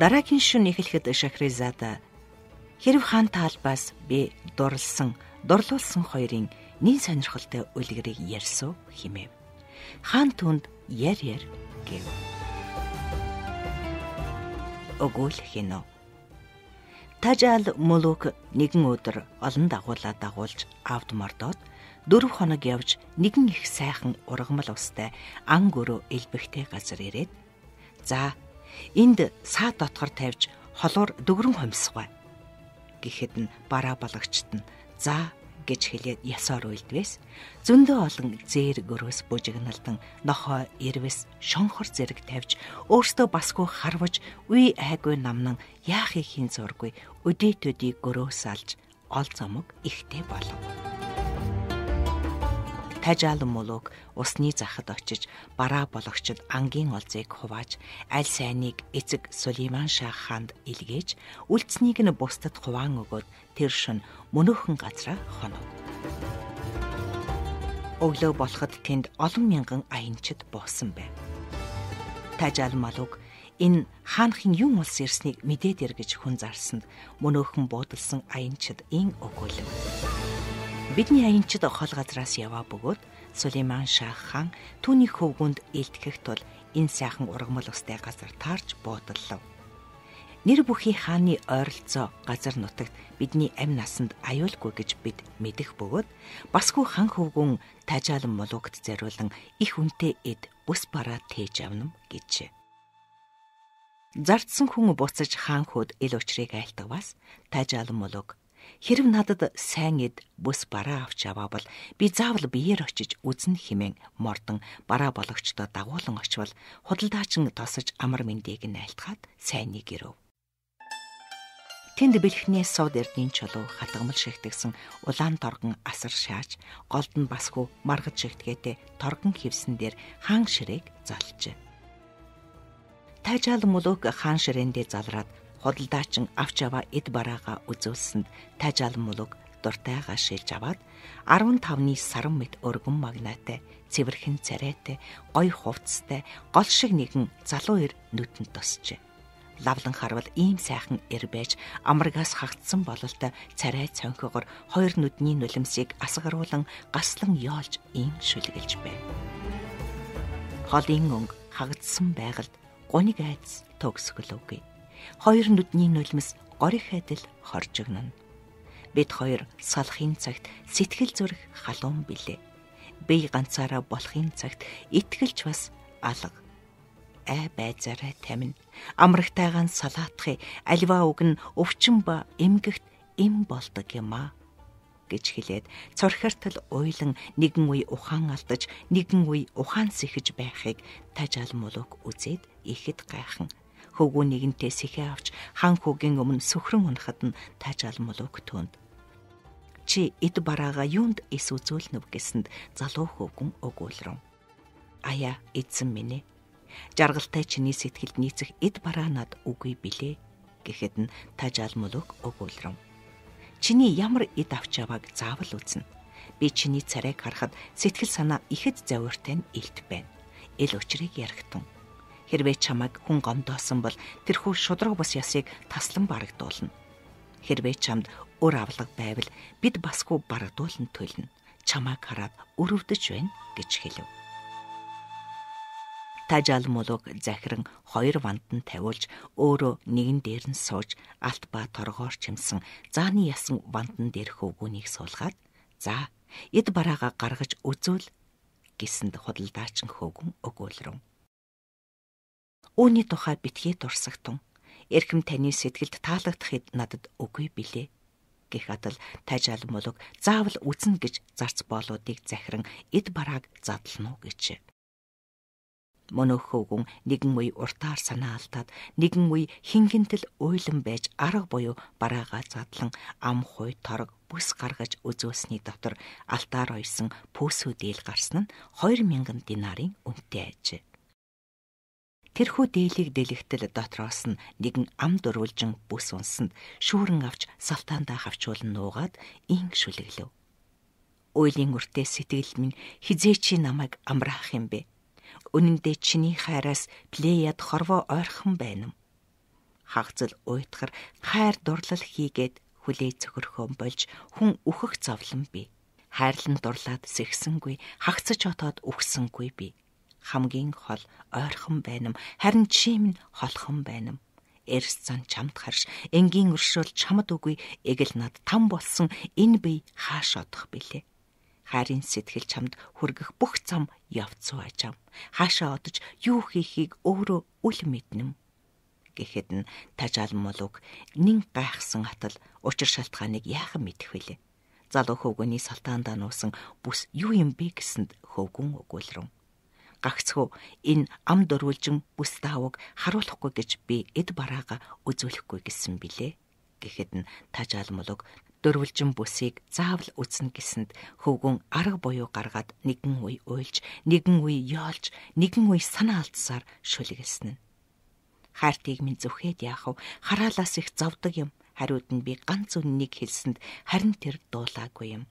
Дараагийн шүн эхлэхэд Шахризада хэрв хаан талбаас би дурлсан, дурлуулсан хоёрын нин сонирхолтой үлгэрийг ярьсуу химээ. Хаан түнд яр яр гэв. Огол хинөө. Тажаал Молук нэгэн өдөр олон дагуулаа дагуулж авд мордоод дөрв хоног явж нэгэн их сайхан ургамал устай ан гөрөө элбэгтэй газар ирээд за Энд саад дотгор тавьж холуур дөгрөн хомсгоо. Гэхэд нь бараа балагчт нь за гэж хэлээд ясаар үйлдвэс зөндөө олон зээр гөрөөс бужигналдан нохоо ирвэс шонхор зэрэг тавьж өөртөө басгүй харвж үе айгүй намнан яахыг хийн зургүй өдөө төдий гөрөөс алж ол зомог ихтэй болов. Тажаал мулууг усны захад очиж бараа бологчд ангийн олзыг хувааж аль сайныг эцэг Сулейман шах хаанд илгээж үлдснийг нь бусдад хуваан өгөөд тэр шин мөнөөхөн газраа хоног. Өглөө болоход тэнд олон мянган аянчид буусан байв. Тажаал мулууг энэ хаанхын юм улс ирснийг мэдээд эргэж хүн зарсанд мөнөөхөн буудалсан аянчид ин өгөөлөв. Бидний аянчид хол газраас яваа бөгөөд Сулейман шах хаан түүний хөвгөнд илтгэх тул энэ сайхан ургамал устай газар таарч буудаллав. Нэр бүхий хааны ойролцоо газар нутагт бидний амь насанд аюулгүй гэж бид мэдэх бөгөөд басгүй хан хөвгөн тажаалан мулуугт зориулан их үнэтэй эд бүс бараа тээж авнам гэжээ. Зардсан хүн буцаж хаан хүүд ил учрыг айлтгаваас тажаалан мулууг Хэрв надад сайн эд бүс бараа авч аваабал би заавал биеэр очиж үзэн химэн мордон бараа бологчдоо дагуулan очивол худалдаачин тосож амар мэндийг нь айлтгаад сайнны гэрв. Тэнд бэлхний сод эрдний чулуу хатгамал шигтгсэн улаан торгон асар шааж голд нь басгүй маргад шигтгээтэй торгон хевсэн дээр хаан ширээг залжээ. Тажаал мөлөөх хаан ширэндээ залраад худалдаачин авч яваа эд бараагаа үзүүлсэнд тажаалан мулуг дуртайгаа шилж аваад 15-ны саран мэт өргөн магнаатай, цэвэрхэн царайтай, гоё хувцастай, гол шиг нэгэн залуу ир нүдэнд тосчээ. Лавлан харвал ийм сайхан ир байж амрагаас хагцсан бололтой царай цонхогоор хоёр нүдний нулимсыг асгаруулан гаслан ёолж ийм шүлгэлж байв. Холын өнг хагцсан байгальд гуниг айц төгсгөлөөгүй Хоёр нүдний нулимс горих хэдэл хорж өгнө. Бид хоёр салахын цагт сэтгэл зүрэх халуун билээ. Бие ганцаараа болохын цагт итгэлч бас алга ай э байзаарай тамина. Амрагтайгаан салаатхи альва үг нь өвчин ба эмгэгт эм болдог юм а гэж хэлээд цорхертл уйлан нэгэн үе ухаан алдаж нэгэн үе ухаан сэхэж байхыг тажаалмуулог үзээд ихэд гайхан хөвгүү нэгэнтээ сэхээ авч хан хүүгийн өмнө сүхрэн унахад нь таажаалм болог төнд. Чи эд бараага юунд эс үзүүлнэв гэсэнд залуу хөвгүн өгүүлрэн. Ая эдсэн минь. Жаргалтай чиний сэтгэлд нийцэх эд бараа над үгүй билээ гэхэд нь таажаалм болог өгүүлрэн. Чиний ямар эд авч явааг заавал үзнэ. Би чиний царайг харахад сэтгэл санаа ихэд завьуртай нь илт байна. Эл учрыг ярихтун. Хэрвээ чамайг хүн гомдоосон бол тэрхүү шудраг бус ясыг таслан барагдуулна. Хэрвээ чамд өр авлага байвал бид басгүй барагдуулна төлнө. Чамайг хараад өрөвдөж байна гэж хэлв. Тажаал мулуг захиран хоёр ванд нь тавиулж өөрөө нэгэн дээр нь сууж алт ба торгоор чимсэн зааны ясан вандан дээрх өвгүнийг суулгаад за эд бараагаа гаргаж үзүүл гэсэнд худалдаачин хөөгөн өгөөлрөн. Үүний тухай битгий дурсагтун. Эрхэм таны сэтгэлд таалагдахыг надад өгөө билээ гэх адал тажаал мулуг заавал үзнэ гэж зарц боолуудыг захиран эд барааг задлнуу гэжээ. Мөн өхөөгөн нэгэн үе уртаар санаа алдаад нэгэн үе хингэнтэл уйлан байж арга буюу бараагаа задлан ам хуй торг бүс гаргаж өзөөсний дотор алтаар ойсон пөөсүү дийл гарсан нь 2000 динарын үнэтэй ажээ. Тэрхүү дээлийг дэлгэтэл дотроос нь нэгэн ам дөрвөлжин бүс унсанд шүүрэн авч салтаандаа хавчуулан нуугаад инг шүлэглэв. Уйлын үртээ сэтгэл минь хизээчи намайг амраах юм бэ. Үнэн дээр чиний хайраас плеяд хорвоо ойрхон байна. Хагцл уйтгар хайр дурлал хийгээд хүлээ цөхөрхөн болж хүн өөхөх зовлон бий хайрлан дурлаад сэгсэнгүй хагцж отоод үхсэнгүй би хамгийн хол ойрхон байнам харин чим нь холхон байнам эрс зан чамд харш энгийн өршөөл чамд үгүй эгэл над там болсон энэ бие хааш одох билээ хайрын сэтгэл чамд хүргэх бүх зам явцуу ажам хаашаа одож юу хийхийг өөрөө үл мэднэм гэхэд нь тажаалмуулуг нин гайхсан атал учир шалтгааныг яахан мэдэх вэлээ залуу хөвгөний салтаандаа нуусан бүс юу юм бэ гэсэнд хөвгүн өгүүлрэн гагцхүү энэ ам дөрвөлжин бүс таавыг харуулахгүй гэж би эд бараага үзүүлэхгүй гэсэн билээ гэхэд нь тажаалмулуг дөрвөлжин бүсийг заавал үзнэ гэсэнд хөвгөн арга буюу гаргаад нэгэн үе уйлж, нэгэн үе яолж, нэгэн үе санаа алдсаар шүлэгэлсэн нь. Хартыг минь зүхэд яах вэ? Хараалаас их зовдөг юм. Хариуд нь би ганц үннийг хэлсэнд харин тэр дуулаагүй юм.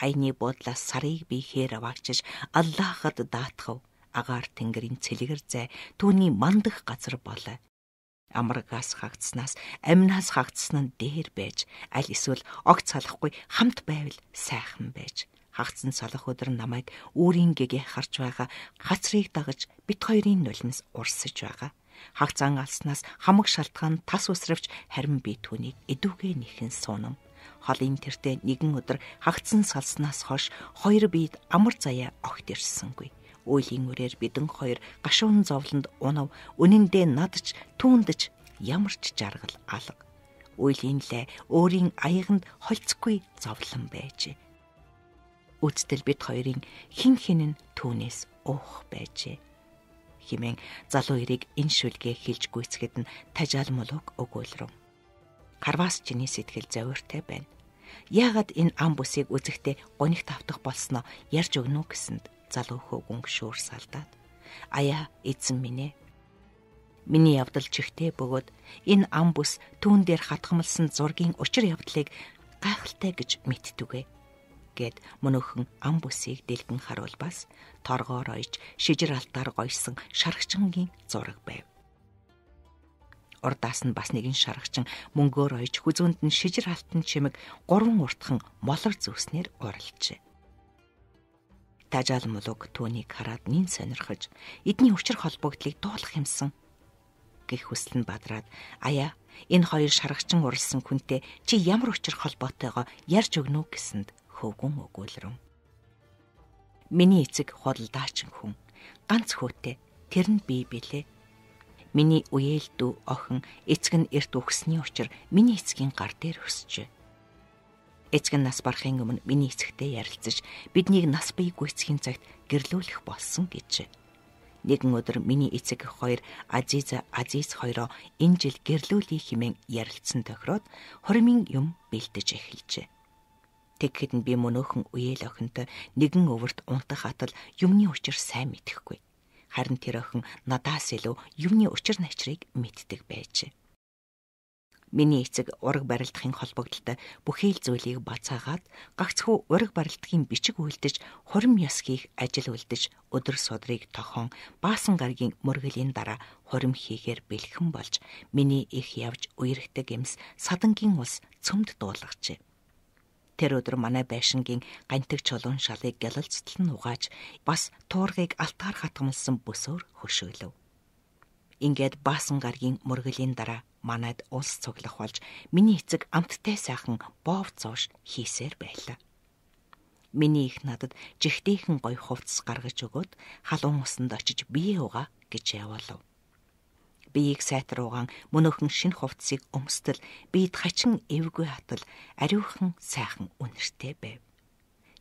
Айны буудлаас сарыг би хээр аваагчиж Аллахад даатгав агаар тэнгэрийн цэлгэр зай түүний мандах газар болоо. Амрагаас хагцснаас амнаас хагцсан нь дээр байж аль эсвэл огт салахгүй хамт байвал сайхан байж хагцсан салах өдөр намайг өөрийн гэгээ харж байгаа хацрыг дагаж бит хоёрын нулимс урсаж байгаа хагцаан алснаас хамаг шалтгаан тас усрвч харин би түүнийг эдүүгээ нэхэн суунам холын тэртээ нэгэн өдөр хагцсан салснаас хойш хоёр биед амар заяа огт ирсэнгүй. Өөлийн үрээр бидэн хоёр гашуун зовлонд унав. Үнэндээ надч түүндч ямар ч жаргал алга. Өөлийн лээ өөрийн аяганд холцгүй зовлон байжээ. Үзтэл бид хоёрын хин хин нь түүнээс уух байжээ хэмээн залуу эрийг энэ шүлгээ хилж гүйцэхэд нь тажаал мулуг өгөөлрөв. Харвас чиний сэтгэл завиртай байна. Яагаад энэ ам бүсийг үзэхдээ гонигт автах болсноо ярьж өгнө үү гэсэнд залуу хөвгүн гүшүүр салдаад аяа эзэн минь ээ Миний явдал чихтэй бөгөөд энэ ам бүс түүн дээр хатгамлсан зургийн учир явдлыг гайхалтай гэж мэдтүгэ. Гэт мөн өхөн ам бүсийг дэлгэн харуулбаас торгоор ойж шижир алтаар гойсон шаргачнгийн зураг байв. Урдаас нь бас нэгэн шаргачин мөнгөөр ойж хүзүүнд нь шижир алтан чимэг гурван уртхан молор зүснэр уралжээ. Тажаал мулуг түүнийг хараад нин сонирхож эдний өчр холбогдлыг дуулах юмсан гэх хүсэл нь бадраад аяа энэ хоёр шаргачин уралсан хүнтэй чи ямар өчр холбоотойгоо ярьж өгнө үү гэсэнд хөвгүн өгүүлрэн. Миний эцэг худалдаачин хүн ганц хөөтэй тэр нь би билээ. Миний үеэлдүү охин эцэг нь эрт өгсөний учраа миний эцгийн гар дээр өсчээ. Эцэг нь нас барахын өмнө миний эцэгтэй ярилцаж биднийг нас биегүй эцгийн цагт гэрлүүлэх болсон гэжээ. Нэгэн өдөр миний эцэг эх хоёр Азиза Азиз хоёроо энэ жил гэрлүүлэх хэмээн ярилцсан тохироод хормын юм бэлдэж эхэлжээ. Тэгэхэд нь би мөн өөхөн үеэл охинтой нэгэн өвөрт унтах хатал юмны учир сайн мэдхгүй. Харин тэр охин надаас илүү юмны учир начрыг мэддэг байжээ. Миний эцэг ураг барилдахын холбогдлоо бүхий л зүйлийг бацаагаад гагцхүү ураг барилдахын бичиг үйлдэж, хурим ёс хийх ажил үйлдэж, өдөр судрыг тохон баасан гаргийн мөргөлийн дараа хурим хийхээр бэлхэн болж, миний их явж үерхдэг эмс садангийн ус цөмд дуулгачээ. Тэр өдөр манай байшингийн гантэг чулуун шалыг гялалцтал нь угааж, бас туургийг алтаар хатгамлсан бөсөөр хөшөөлөв. Ингээд баасан гаргийн мөргөлийн дараа манайд улс цуглах болж миний эцэг амттай сайхан боов зоош хийсээр байлаа. Миний их надад жигтэйхэн гой хувцас гаргаж өгөөд халуун усанд очиж бие угаа гэж явуулав. Биеийг сайтруулгаан мөн өхөн шин хувцсыг өмсдөл бид хачин эвгүй хатал ариухан сайхан үнэртэй байв.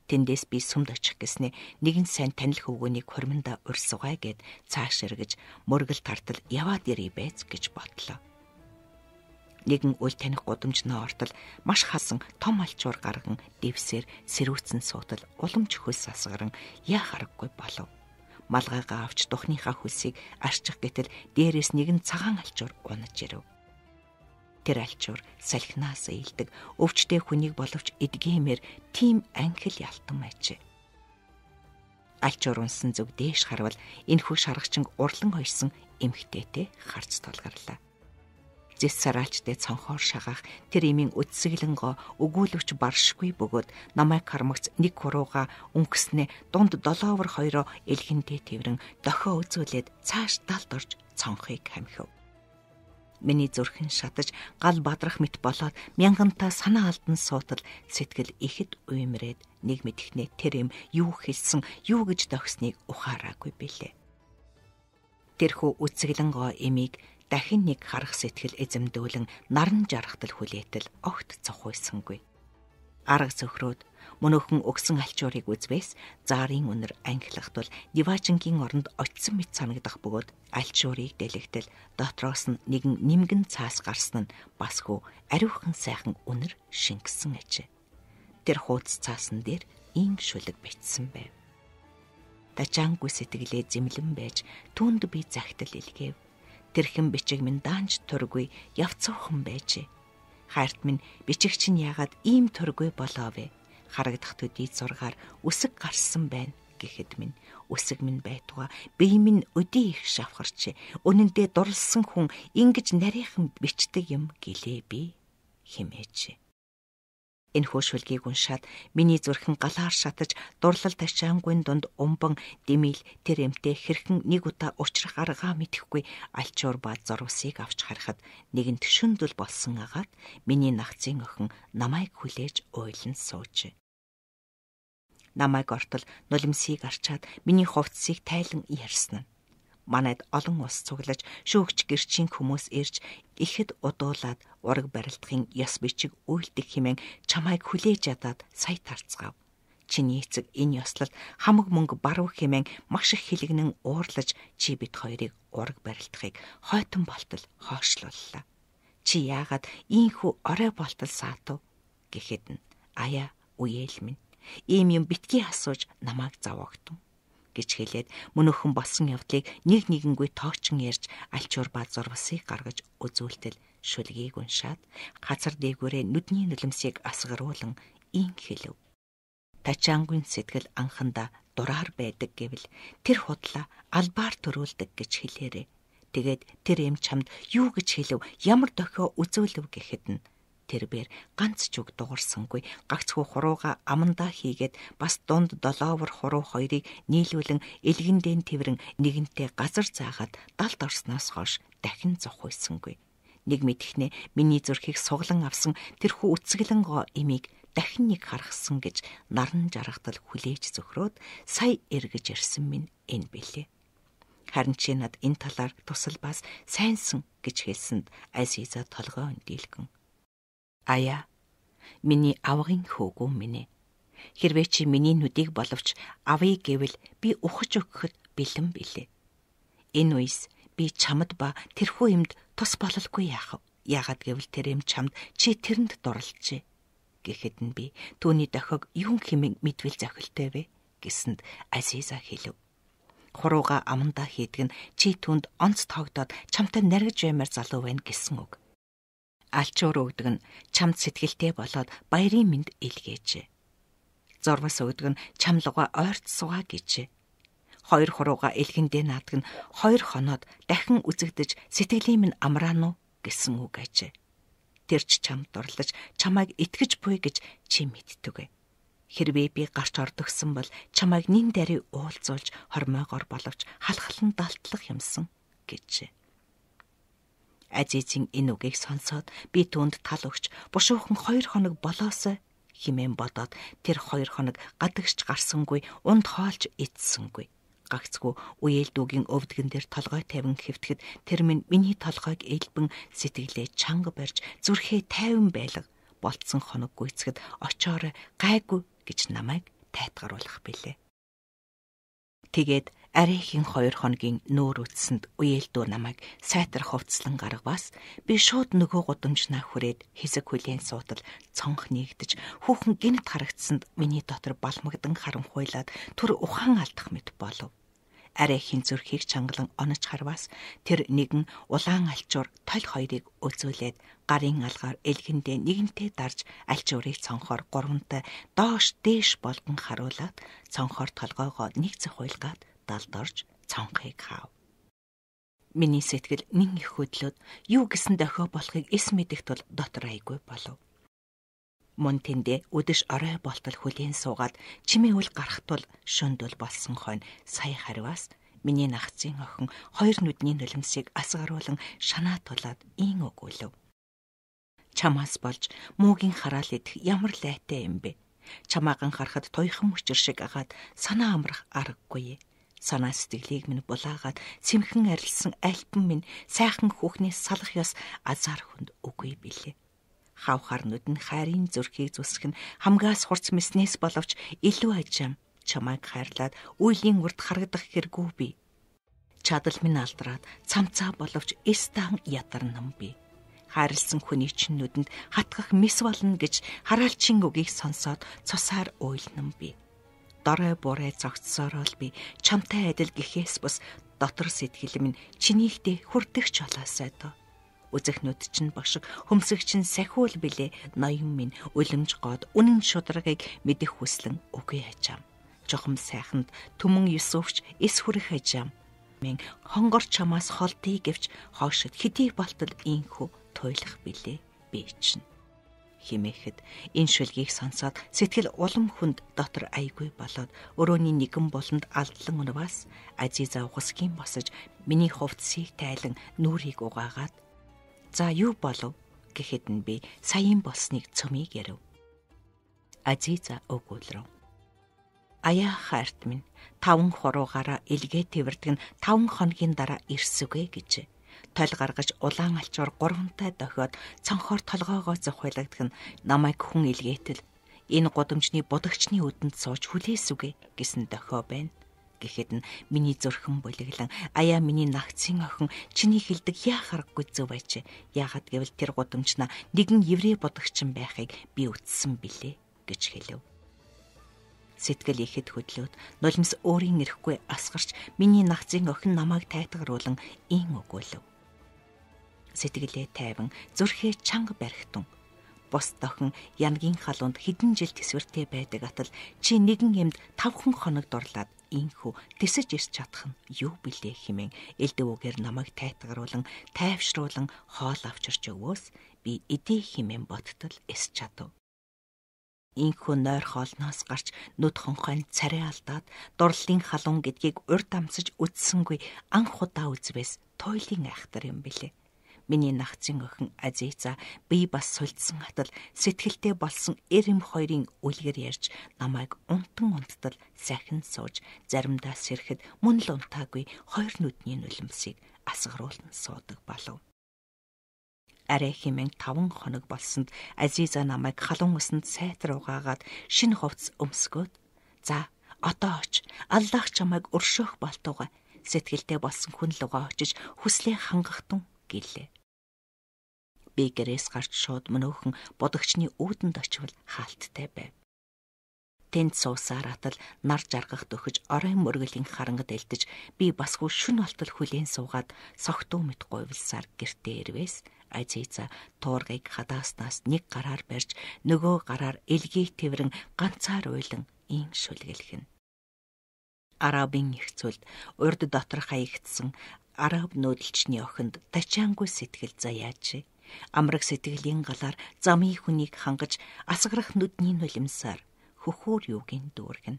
Тэндээс би сүмд очих гэснээ нэгэн сайн танил хөвгөөнийг хормонда урьсугай гэд цааш эргэж мөргөл тартал яваад ирэй байц гэж бодлоо нэгэн үл таних гудамжны ортол маш хасан том алчуур гарган дэвсээр сэрүүцэн суутал уламж хөлс асгаран яа харахгүй болов. Малгайгаа авч духныхаа хөлсийг арчих гэтэл дээрээс нэгэн цагаан алчуур унаж ирэв. Тэр алчуур салхинаас ийдэг өвчтэй хүнийг боловч эдгэмээр тийм анхил ялтан байжээ алчуур унсан зүг дээш харвал энэ хөх шаргачин урлан хойсон эмхтээтэй харц тулгарлаа зэс сараалчтай цонхоор шагаах тэр имийн үдсэглэнго өгүүлвч баршгүй бөгөөд намай кармагц нэг хурууга өнгөснээ дунд 7 өвөр 2-оо элхэнтэй тэрэн дохио үзүүлээд цааш талд орж цонхыг хамхив. Миний зүрхэн шатаж гал бадрах мэт болоод мянгантаа санаа алдан суутал сэтгэл ихэд уймрээд нэг мэдхнээ тэр юм юу хэлсэн юу гэж догсныг ухаараагүй билээ тэрхүү үцэглэн гоо эмийг дахин нэг харах сэтгэл эзэмдүүлэн наран жаргатал хүлээтэл огт цохуйсангүй. Арга сөхрөөд мөнөөхөн өгсөн алчуурыг үзвээс заарын үнэр ангилах тул Дивачингийн оронд очисон мэт санагдах бөгөөд алчуурыг дэлгэтэл дотроос нь нэгэн нимгэн цаас гарсан нь бас хөө ариухан сайхан үнэр шингэсэн ажээ. Тэр хууц цаасан дээр ийм шүлэг бичсэн байв тажаангүй сэтгэлээ зэмлэн байж түнд би загтал илгээв. Тэрхэн бичиг минь даанч тургүй явцхан байжээ. Хайрт минь бичигч нь яагаад ийм тургүй болоо вэ? Харагдах төдий зургаар үсэг гарсан байна гэхэд минь үсэг минь байтуга бие минь өдий их шавхарч үнэн дээр дурлсан хүн ингэж нарийнхан бичдэг юм гэлээ би химээч Энэ хөшвөлгийг уншаад миний зүрхэн галаар шатаж дурлал ташаангүй дунд умбан дэмэл тэр эмтээ хэрхэн нэг удаа учрах аргаа мэдхгүй альчуур ба зурвсыг авч харахад нэгэн төшөндөл болсон агаад миний нагцын охин намайг хүлээж уйлан сууж намайг ортол нулимсыг арчаад миний хувцсыг тайлан ярьсан нь манайд олон ус цуглаж шүүгч гэрчийн хүмүүс ирж ихэд удуулаад ураг барилдахын ёс бичиг үйлдэх хэмээн чамайг хүлээж ядаад сая тарцгаав. Чиний эцэг энэ ёслолд хамаг мөнгө баруу хэмээн маш их хилэгнэн уурлаж чи бит хоёрыг ураг барилдахыг хойтон болтол хоошлууллаа. Чи яагаад ийхүү орой болтол саатав гэхэд нь аяа үеэл минь ийм юм битгий асууж намайг заваагтун гэж хэлээд мөн өхөн болсон явдлыг нэг нэгэнгүй тоочн ярьж альчуур бад зурвасыг гаргаж үзүүлтэл шүлгийг уншаад хацар дээгүүрээ нүдний нулимсыг асгаруулan ин хэлв. Тачаангүн сэтгэл анханда дураар байдаг гэвэл тэр худлаа албаар төрүүлдэг гэж хэлээрээ. Тэгээд тэр эм чамд юу гэж хэлв? Ямар дохио үзүүлв гэхэд нь тэрбээр ганц ч үг дуурсангүй гагцхүү хурууга амандаа хийгээд бас дунд долоовор хуруу хоёрыг нийлүүлэн элгэндэн тэрэн нэгэнтээ газар заагаад далд орсноос хойш дахин зох үйсэнгүй. Нэг мэдхнээ миний зүрхийг суглан авсан тэрхүү үцгэлэн гоо имийг дахин нэг харахсан гэж наран жаргадал хүлээж зөхрөөд сая эргэж ирсэн минь энэ бэлээ. Харин чи над энэ талаар тусал бас сайнсан гэж хэлсэнд Азиза толгой өндийлгэн Ая миний авгын хөөгөө минь. Хэрвээ чи миний нүдийг боловч авъя гэвэл би ухаж өгөхөд бэлэн билээ. Энэ үеис би чамд ба тэрхүү юмд тус бололгүй яах вэ? Яагаад гэвэл тэр юм чамд чи тэрэнд дурлжээ гэхэд нь би түүний дохиг юун хэмээн мэдвэл зохилтой вэ гэсэнд Азиза хэлв. Хурууга аманда хийдэг нь чи түнд онц тоогдоод чамтай наргиж баймар залуу байна гэсэн үг. Алчуур өгдөг нь чамд сэтгэлтэй болоод баярын мэнд илгээжээ. Зурмас өгдөг нь чамлгаа ойрт сугаа гэжээ. Хоёр хурууга элхэндээ наадаг нь хоёр хоноод дахин үзэгдэж сэтгэлийн минь амраануу гэсэн үг ажээ. Тэр ч чамд дурлаж чамайг итгэж буй гэж чи мэдтүгэ. Хэрвээ би гарч ордогсон бол чамайг нин дарыг уулзуулж хормоогоор боловч халхалн далтлах юмсан гэжээ. Азизийн энэ үгийг сонсоод би түүнд тал өгч бушуухан 2 хоног болоосой химэн бодоод тэр 2 хоног гадагшч гарсангүй унд хоолж ицсэнгүй гагцгүй үеэлдүүгийн өвдгөн дээр толгой тавин хэвтгэд тэр минь миний толгойг элбэн сэтгэлээ чанга барьж зүрхээ тайван байлга болцсон хоног гүйцэд очоор гайгүй гэж намайг тайтгаруулах билээ. Тэгээд арийнхын 2 хоногийн нүүр үтсэнд үеэлдүү намайг сайтар хувцлан гаргаваас би шууд нөгөө гудамжнаа хүрээд хэсэг хүлийн суутал цонх нэгдэж хүүхэн гинт харагдсанд миний дотор балмагдан харанхуйлаад түр ухаан алдах мэт болов. Арийнхын зүрхийг чангалан оноч харваас тэр нэгэн улаан алчуур толь хоёрыг өзөөлээд гарын алгаар элгэндээ нэгнтэй дарж альчуурыг цонхоор гурвантай доош дээш болгон харуулад цонхоор толгойгоо нэг цохиулгаад далд орж цонхыг хаав. Миний сэтгэл нин их хөдлөд юу гэсэн дохио болохыг эс мэдэх тул дотор айгүй болов. Мөн тэндэ өдөш орой болтол хүлийн суугаад чимээ үл гарах тул шөндөл болсон хойно сая хариваас миний нахцын охин хоёр нүдний нулимсыг асгаруулan шанаа тулаад ийн өгүүлв. Чамаас болж муугийн хараал идэх ямар лайтай юм бэ? Чамааган харахад туйхан мөчр шиг агаад санаа амрах аргагүй санаа сэтгэлийг минь булаагаад сэмхэн арилсан альпэн минь сайхан хүүхний салах ёс азар хүнд үгүй билээ. Хавхар нүд нь хайрын зүрхийг зүсэх нь хамгаас хурц мэснээс боловч илүү ажим чамайг хайрлаад үеийн урд харагдах хэрэггүй би. Чадал минь алдраад цамцаа боловч эстан ядарнам би. Хайрлсан хүний чинь нүдэнд хатгах мис болно гэж хараалчийн үгийг сонсоод цусаар ойлнам би дорой буурай цогцсоор бол би чамтай адил гэхээс бас дотор сэтгэлэм нь чинийхтэй хүрдэгч болоосай тоо. Үзэхнүүд чинь багшиг хөмсөгч нь сахиул билээ ноён минь үлэмж гоод үнэн шударгыг мэдэх хүслэн үгүй хажам. Жохом сайханд түмэн Юсуфч эс хүрэх хажам. Мэн хонгор чамаас холдъё гэвч хоошид хитий болтол ийхүү туйлах билээ. Би чинь химээхэд энэ шүлгийг сонсоод сэтгэл улам хүнд дотор айгүй болоод өрөөний нэгэн болонд алдлан өнөвөөс Азиза ухасгийн босож миний хувцсыг тайлан нүрийг угаагаад за юу болов гэхэд нь би саяын болсныг цөмийг ярив. Азиза өгүүлрв. Аяа хаарт минь таван хуруугаараа илгээ тэрвэрдэг нь таван хоногийн дараа ирсүгэ гэжээ толь гаргаж улаан алчуур гурвантай дохиод цонхоор толгоогоо зохиолагдах нь намайг хүн илгээтэл энэ гудамжны будагчны үдэнд сууж хүлээсүгэ гэсэн дохио байна гэхэд нь миний зөрхөн бүлэглэн аяа миний нагцын охин чиний хилдэг яа харахгүй зөв байж яагаад гэвэл тэр гудамжна нэгэн еврей бодогчин байхыг би үтсэн билээ гэж хэлв. Сэтгэл ихэд хөдлөөд нулимс өөрийн эрэхгүй асгарч миний нагцын охин намайг тайтгаруулan ийн өгөөлөв сэтгэлээ тайван зүрхээ чанга барихтун. Бос дохин янгийн халуунд хэдэн жил төсвөртэй байдаг атал чи нэгэн эмд 5 хоног дурлаад инхүү тэсэж ирч чадах нь юу билээ хэмээн элдэвүүгээр намайг тайтгаруулan тайвшруулan хоол авчирч өгөөс би эдээ хэмээн боттол эс чадав. Инхүү нойр хоолноос гарч нүд хонхойн царай алдаад дурлалын халуун гэдгийг урд амсаж үдсэнгүй анх удаа үзвээс туйлын айхтар юм билээ. Миний нагцын охин Азиза би бас сулдсан атал сэтгэлтэй болсон эрэм хоёрын үлгэр ярьж намайг унтан унтдал сахин сууж заримдаа сэрэхэд мөн л унтаагүй хоёр нүдний нулимсыг асгаруулн суудаг болов арай хэмээн 5 хоног болсонд Азиза намайг халуун усанд сайтар угаагаад шинэ ховц өмсгөөд за одоо оч аллах чамайг өршөөх болтугай сэтгэлтэй болсон хүн лугаа очиж хүслээ хангахтун гэлээ би гэрээс гарч шууд мөнөөхөн бодогчны үүдэнд очивол хаалттай байв. Тэнд суусаар атал нар жаргах дөхөж оройн мөргөлийн харангад элдэж би басгүй шүн алтал хүлэн суугаад согтуу мэт гойвлсаар гэртээ ирвээс Азиза туургийг хадааснаас нэг гараар барьж нөгөө гараар элгийг тэрэн ганцаар уйлан ийм шүлгэлхэн. Арабын ихцүүлд урд дотор хаягдсан араб нүүдэлчний охинд тачаангүй сэтгэл заяажээ. Амраг сэтгэлийн галаар замын хүнийг хангаж асгарах нүдний нулимсаар хөхөр юугийн дүүргэн.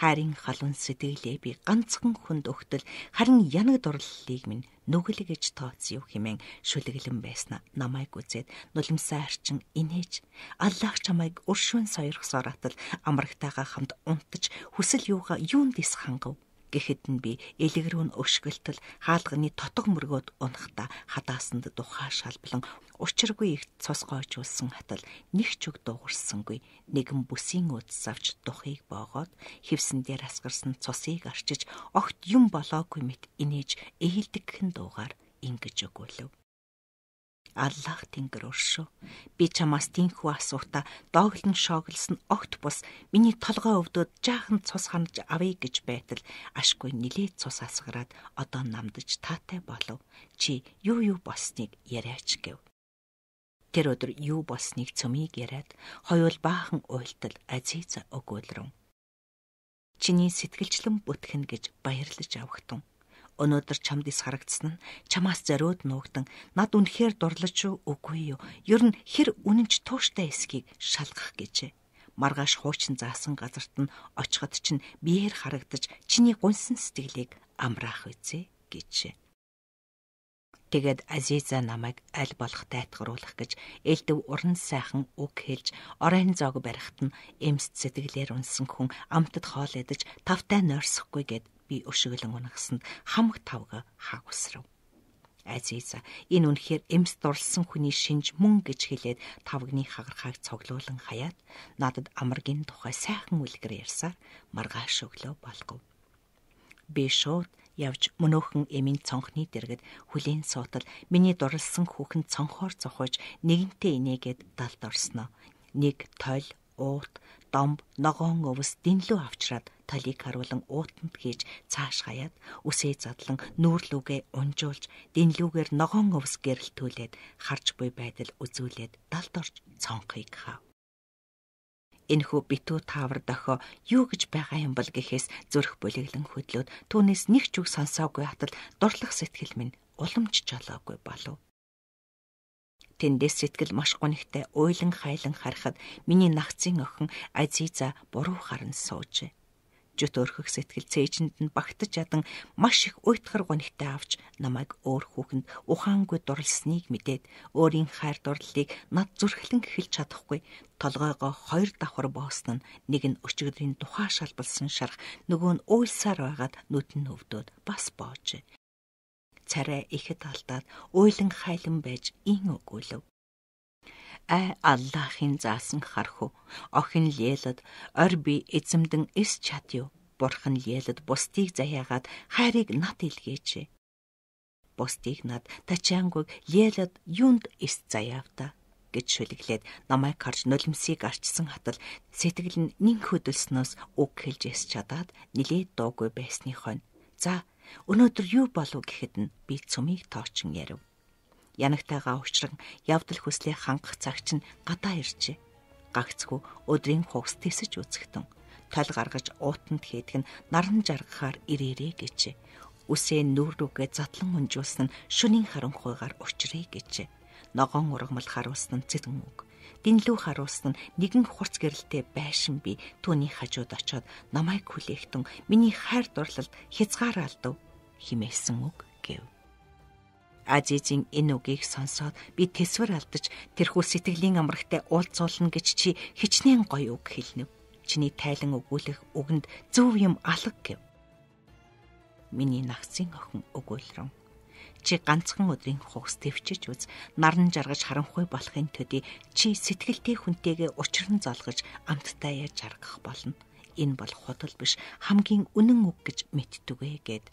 Харин халуун сэтгэлээ би ганцхан хүнд өгтөл харин янаг дурлалыг минь нүгэл гэж тооц юу хэмээн шүлэглэн байснаа намайг үзээд нулимсаа арчин инээж аллах чамайг өршөөн сойрхсоор атал амрагтайгаа хамт унтаж хүсэл юугаа юунд ис хангав Гэхэд нь би элегрүүн өгшгөлтөл хаалганы тотго мөргөөд унахта хадаасанд духаа шалблан учиргүй их цус гойжулсан хатал нэг ч үг дуугарсангүй нэгэн бүсийн үдс авч духыг боогоод хевсэн дээр асгарсан цусыг арчиж огт юм болоогүй мэт инээж ээлдэгхэн дуугаар ингэж өгүүлв. Аллах Тэнгэр өршөө. Би чамаас тэнхүү асуута доглон шооглосон огт бус миний толгой өвдөд жаахан цус ханаж авъя гэж байтал ашгүй нилээ цус асгараад одоо намдаж таатай болов. Чи юу юу болсныг яриач гэв. Тэр өдөр юу болсныг цөмийг яриад хоёул баахан уйлтал Азиз өгүүлрэн. Чиний сэтгэлчлэн бүтгэн гэж баярлаж авахтун Өнөөдөр чамд ис харагдсан нь чамаас зориуд нуугдан над үнэхээр дурлаж үгүй юу? Ер нь хэр үнэнч тууштай эсхийг шалгах гэжээ. Маргааш хуучин заасан газарт нь очиход чинь биеэр харагдаж чиний гунсан сэтгэлийг амраах үзье гэжээ. Тэгээд Азиза намайг аль болох тайтгаруулах гэж элдв уран сайхан үг хэлж оройн зоог барихт нь эмс сэтгэлээр унсан хүн амтд хоол идэж тавтай нойрсохгүй гэд би өшөглөн унагсанд хамаг тавга хааг усрав. Азиза энэ үнэхээр эмс дурлсан хүний шинж мөн гэж хэлээд тавгны хагархааг цоглуулan хаяад надад амаргийн тухай сайхан үлгэр ярьсаар маргааш өглөө болгов. Би шууд явж мөнөөхөн эмийн цонхны дэргэд хүлийн суутал миний дурлсан хүүхэн цонхоор цохож нэгэнтээ инээгээд далд орсноо. Нэг тойл уут домб ногоон өвс дэнлүү авчраад талийг харуулan уутанд хийж цааш хаяад үсээ задлан нүүрлүүгээ унжуулж дэнлүүгээр ногоон өвс гэрэлтүүлээд харж буй байдал үзүүлээд далд орж цонхыг хав. Энэхүү битүү таавар дохио юу гэж байгаа юм бэл гэхээс зүрх бүлэглэн хөдлөөд түүнээс нэг ч үг сонсоогүй хатал дурлах сэтгэл минь уламж жолоогүй болов Тэндээс сэтгэл маш гонигтай уйлан хайлан харахад миний нагцын охин Азиза буруу харан суужээ. Жүт өрхөх сэтгэл цээжинд нь багтаж ядан маш их уйтгар гонигтай авч намайг өөр хүүхэнд ухаангүй дурлсныг мэдээд өөрийн хайр дурлалыг над зүрхлэн эхэлж чадахгүй толгойгоо хоёр давхар боосон нь нэг нь өчигдрийн тухаа шалбалсан шарах нөгөө нь уйлсаар байгаад нүд нь өвдөд бас боожээ царай ихэд алдаад уйлан хайлан байж ин өгүүлв. Аа э, Аллахын заасан харах уу? Охин Лелад ор би эзэмдэн эс чадъё. Бурхан Лелад бусдыг заяагаад хайрыг над илгээч. Бусдыг над тачаангүйг Лелад юунд эс заяавда гэж шүлэглээд намайг харж нулимсийг арчсан хатал сэтгэл нь нин хөдөлснөөс үг хэлж ясч чадаад нилээд дуугүй байсныхоо. За Өнөөдөр юу болов гэхэд нь би цөмийг тоочин ярив. Янагтайгаа уучран явдал хүслээ хангах цагч нь гадаа иржээ. Гагцгүй өдрийн хугас тисэж үцгтэн. Тол гаргаж уутанд хийдэг нь наран жаргахаар ирээрээ гэжээ. Үсээ нүүр рүүгээ затлан унжуулсан шүнийн харанхуйгаар учрыг гэжээ. Ногоон ургамал харуулсан цэцэн үг Динлүү харуулсан нэгэн хурц гэрэлтэй байшин би түүний хажууд очиод намайг хүлээхтэн миний хайр дурлалд хязгаар алдав химээсэн үг гэв. Азизийн энэ үгийг сонсоод би тэсвэр алдаж тэрхүү сэтгэлийн амрагтай уулзуулна гэж чи хичнээн гоё үг хэлнэ. Чиний тайлан өгүүлэх үгэнд зөв юм алга гэв. Миний нагцын охин өгүүлрэн Чи ганцхан өдрийн хувцс төвчж үз. Наран жаргаж харанхуй болохын төдий чи сэтгэлтэй хүнтэйгээ учран залгаж амттай яаж жаргах болно. Энэ бол худал биш хамгийн үнэн үг гэж мэдтүгэ гэд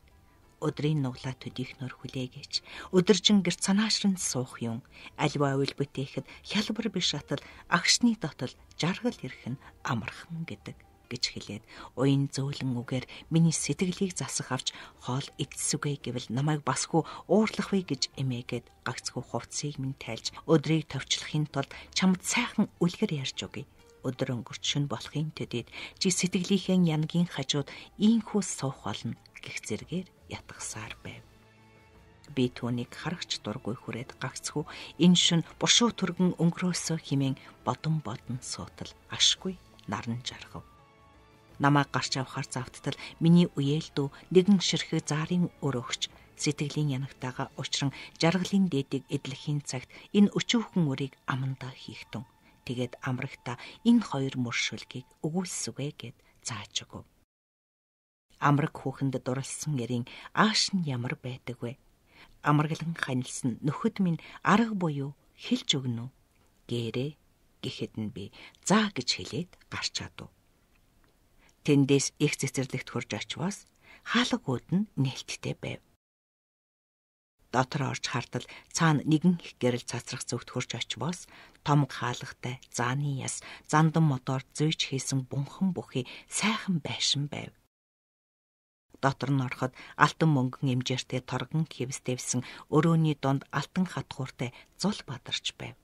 өдрийн нуглаа төдийхнөр хүлээгээч. Өдөржин гэр санаашран суух юм. Альва уйл бүтээхэд хялбар биш атал агшны дотол жаргал ирэх нь амархан гэдэг гэж хэлээд уян зөөлөн үгээр миний сэтгэлийг засах авч хоол идсүгэ гэвэл намайг басгүй уурлахгүй гэж эмээгээд гагцгүй хувцсыг минь тайлж өдрийг товчлохын тулд чамд сайхан үлгэр ярьж өгье өдөр өнгөрч шөн болохын төдөд чи сэтгэлийнхээ янгийн хажууд ийхүү суух болно гих зэргээр ятгсаар байв. Би түүнийг харагч дургүй хүрээд гагцгүй энэ шин бушуу төргөн өнгөрөөсө химэн бодон бодон суутал ашгүй наран жаргав намайг гарч авахар завттал миний үеэлдүү нэгэн ширхэг заарын өрөөгч сэтгэлийн янагтаага учран жаргалын дээдийг эдлэхийн цагт энэ өчүүхэн үрийг аманда хийхтэн. Тэгээд амрагта энэ хоёр мөршөлгийг өгүүлсүгэ гэд зааж өгөв. Амраг хүүхэнд дурлсан ярийн ааш нь ямар байдаг вэ? Амраглан ханилсан нөхөд минь арга буюу хэлж өгнө үү? гээрэ гэхэд нь би заа гэж хэлээд гарч чадав. Тэндээс их цэцэрлэгт хурж очивоос хаалгууд нь нээлттэй байв. Дотор орж хардтал цаана нэгэн их гэрэл цацрах зөвхт хурж очивоос том хаалгатай зааны яс зандан мотор зөөж хийсэн бунхан бүхий сайхан байшин байв. Дотор нь ороход алтан мөнгөн эмжээртэй торгон хевс дэвсэн өрөөний донд алтан хатхууртай зул бадарч байв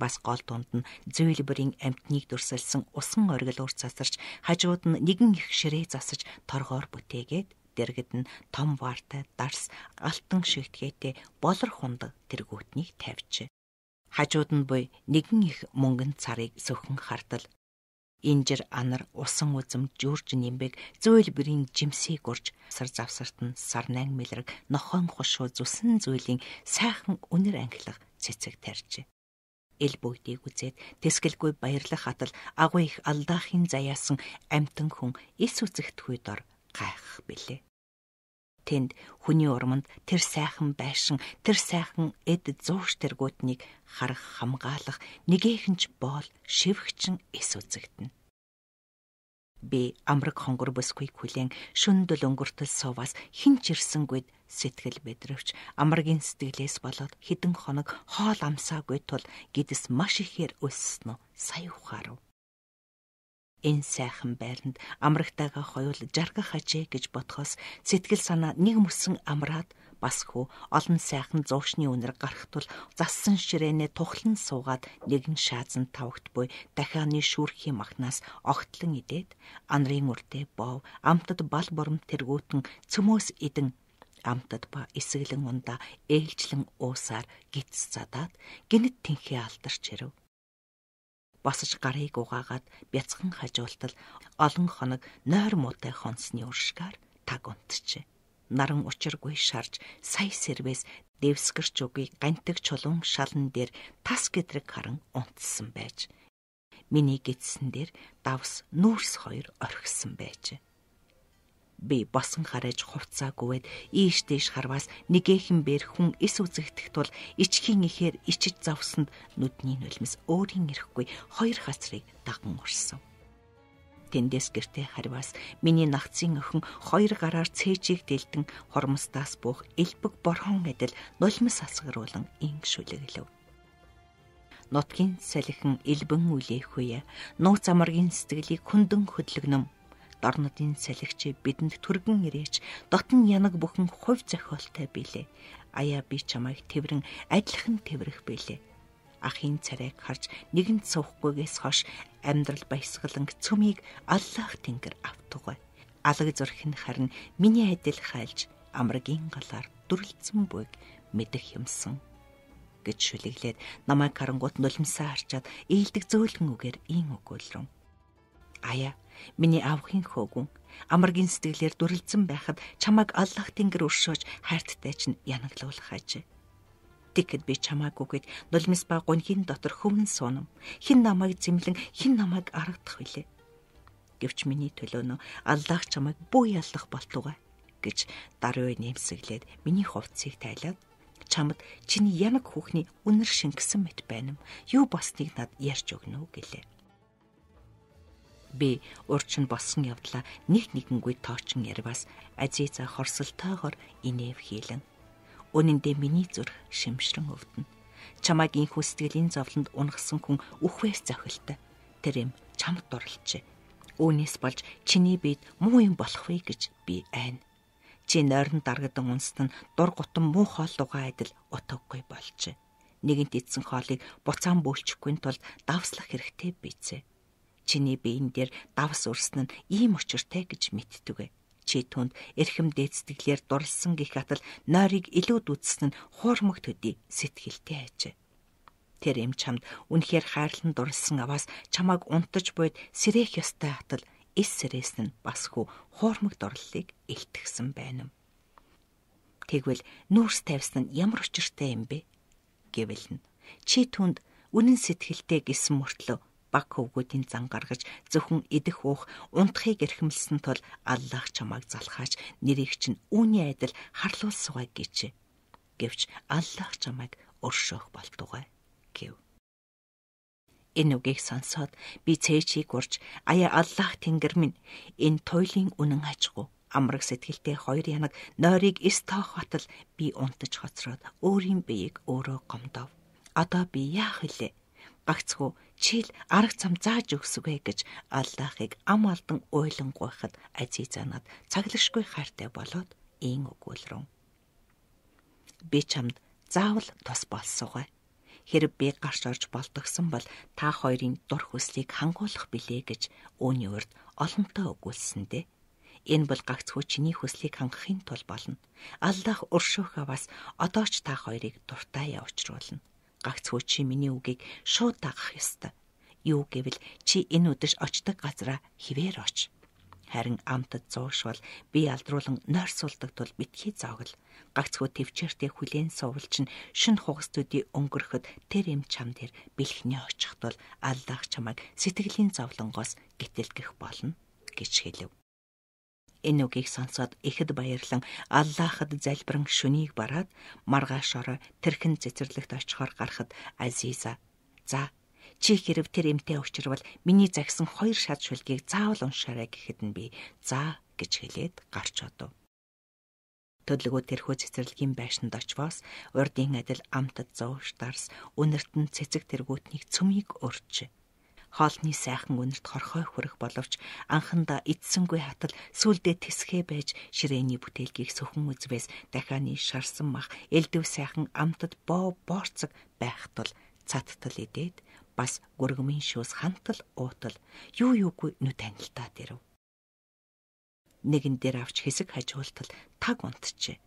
Бас гол дунд нь Зөөлбөрийн амтныг дүрсэлсэн усан оргил ур цацарч хажууд нь нэгэн их ширээ засаж торгоор бүтээгээд дэргэд нь том вартай дарс алтан шигтгээтэй болор хундаг тэргүүтнийг тавьж. Хажууд нь буй нэгэн их мөнгөн царыг сөхөн хардал инжир анар усан үзэм жүрж нимбэг зөөл бүрийн жимсийг урж сар завсарт нь сар 8 мэлрэг нохоон хошуу зүсэн зүйлийн сайхан үнэр ангилах цэцэг тарьж эл бүгдийг үзээд тэсгэлгүй баярлах хатал агуу их алдаахын заяасан амтан хүн эс үзэгдэхүй дор гайхах билээ. Тэнд хүний урманд тэр сайхан байшин, тэр сайхан эд зууш тэргуутныг харах хамгаалах нэгээхэн ч боол шивгчэн эс үзэгдэнэ би амраг хонгор бүсгүй хүлэн шүндэл өнгөртөл суваас хинч ирсэнгүйд сэтгэл бэдрвч амрагийн сэтгэлээс болоод хідэн хоног хоол амсаагүй тул гидс маш ихээр өссөн нь сая ухаарв энэ сайхан байранд амрагтайгаа хоёул жаргах ажээ гэж бодхоос сэтгэл санаа нэг мөсөн амраад бас хөө олон сайхан зовшны үнэр гарах тул зассан ширээнэ тухлан суугаад нэгэн шаазан тавгт буй дахианы шүүрхийн махнаас огтлон идээд анрын үртэй бов амтад бал бором тэргүүтэн цөмөөс идэн амтад ба эсгэлэн ундаа ээлжлэн уусаар гитс задаад гинт тэнхээ алдарч ирэв басж гарыг угаагаад бяцхан хажуултал олон хоног нойр муутай хонсны уршгаар таг унтжээ наран учиргүй шарж сая сэрвэс дэвсгэрч үгүй гантэг чулуун шалан дээр тас гэдрэг харан унтсан байж. Миний гидсэн дээр давс нүүрс хоёр орхисон байж. Би босон хараж хувцаагүйвэд ийш дээш харваас нэгэхэн бэр хүн эс үзэгдэх тул ичхийн ихээр ичиж завсанд нүдний нулимс өөрийн ирэхгүй хоёр хацрыг даган урсан тэндээс гэртээ харвас миний нагцын өхөн хоёр гараар цээжийг дэлдэн хормостаас буух элбэг борхон эдэл нулимс асгаруулан ингэшүлэглэв нутгийн салхин элбэн үлээхүйе нууц амаргийн сэтгэлийг хүндэн хөдлөгнөм дорнодын салхич бидэнд түргэн ирээч дотн янаг бүхэн хувь зохиолтой билээ аяа би чамайг тэрэн адилхан тэрэх билээ Ахын царайг харж нэгэн цувхгүйгээс хош амьдрал баясгаланг цөмийг Аллах Тэнгэр автугай. Алаг зүрх нь харин миний адил хайлж амрагийн галаар дүрлцэн буйг мэдэх юмсан гэж шүлэглээд намайг карангуут нулимсаа харчаад ээлдэг зөөлгөн үгээр ийм өгүүлрэн. Аяа миний авахын хөөгүн амрагийн сэтгэлээр дүрлцэн байхад чамайг Аллах Тэнгэр өршөөж хайрттай чинь янаглуулах ажээ Тэгэхэд би чамаагүй гээд нулимс ба гунхийн дотор хөмн суунам. Хин намайг зэмлэн хин намайг аргадах билээ. Гэвч миний төлөөнөө Аллах чамайг бүх яллах болтугай гэж даруй нэмсэглээд миний хувцсыг тайлаад чамд чиний янаг хүүхний үнэр шингэсэн мэт байна. Юу босныг над ярьж өгнө үү гэлээ. Би урчин болсон явдлаа нэг нэгэнгүй тоочин ярваас Азиза хорсолтойгоор инээв хийлэн. Үнэн дээр миний зүрх шимшрэн өвдөнө. Чамайг энэ хүсдэлийн зовлонд унагсан хүн үхвээс зохилтой. Тэр юм чамд дурлжээ. Үүнээс болж чиний бид муу юм болох вэ гэж би айна. Чи нойрон даргадан унстан дур гутам муу хооллогоо адил утаггүй болжээ. Нэгэнт идсэн хоолыг буцаан бөөлчихгүй тулд давслах хэрэгтэй бийцээ. Чиний биен дээр давс өрснө нь ийм учиртай гэж мэдтүгэ хичээ түнд эрхэм дээдсдэглэр дурлсан гих атал нойрыг илүү дүүцсэн нь хуурмаг төдий сэтгэлтэй ажээ. Тэр эм чамд үнэхээр хайрлан дурлсан аваас чамааг унтаж буйд сэрэх ёстой атал эс сэрэс нь бас хүү хуурмаг дурлалыг илтгэсэн байнам. Тэгвэл нүүрс тавьсан нь ямар учиртай юм бэ? гэвэлнэ. Чи түнд үнэн сэтгэлтэй гисэн мөртлөө баг хөвгүүдийн зан гаргаж зөвхөн идэх уух унтахыг эрхэмлсэн тул аллах чамааг залхаач нэрийг чинь үүний адил харлуулсугай гэж гэвч аллах чамааг өршөөх болтугай гэв энэ үгийг сонсоод би цээчийг урж аяа аллах тэнгэр минь энэ туйлын үнэн ажгүй амраг сэтгэлтэй хоёр янаг нойрыг эс тоох батал би унтаж хоцроод өөрийн биеийг өөрөө гомдов. Одоо би яах вэ? Гагцгүй чийл арга зам зааж өгсөгэй гэж Аллахыг ам алдан ойлгонгуйхад Азиза над цаглагшгүй хайртай болоод ийн өгүүлрэн. Би чамд заавал тус болсугай. Хэрв би гарч орж болдгсон бол та хоёрын дур хүслийг хангуулах билээ гэж өөний урд олонтаа өгүүлсэн дээ. Энэ бол гагцгүй чиний хүслийг хангахын тул болно. Аллах өршөөхөө бас одоо ч та хоёрыг дуртай явуучруулна гагцгүй чи миний үгийг шууд дагах ёстой. Юу гэвэл чи энэ үдэш очдог газараа хിവэр оч. Харин амтд зуушвал би алдруулан нойрсуулдаг тул битгий зоогл. Гагцгүй төвчээртэй хүлэн сувлж нь шин хугастуудыг өнгөрөхөд тэр юм чам дээр бэлхний очихтол алдаах чамайг сэтгэлийн зовлонгоос гитэлгэх болно гэж хэлв. Энэ үгийг сонсоод ихэд баярлан Аллахад залбирan шүнийг бараад маргаашоор тэрхэн цэцэрлэгт очихоор гарахад Азиза за чи хэрв тэр эмтээ учирвал миний загсан хоёр шат шүлгийг заавал уншаарай гэхэд нь би за гэж хэлээд гарч одов. Төдлөгөө тэрхүү цэцэрлэгийн байшинд очвоос урдын адил амтд зовж дарс үнэртэн цэцэг тэргүүтнийг цөмийг өрч хоолны сайхан үнэрт хорхой хүрэх боловч анхандаа эдсэнгүй хатал сүулдэ тэсхэ байж ширээний бүтээлгийг сөхөн үзвэс дахианы шарсан мах элдв сайхан амтд боо боорцог байхтал цаттал идээд бас гүргмийн шүүс хантал уутал юу юугүй нү танилтаа дэрв. Нэгэн дээр авч хэсэг хажуултал таг унтжээ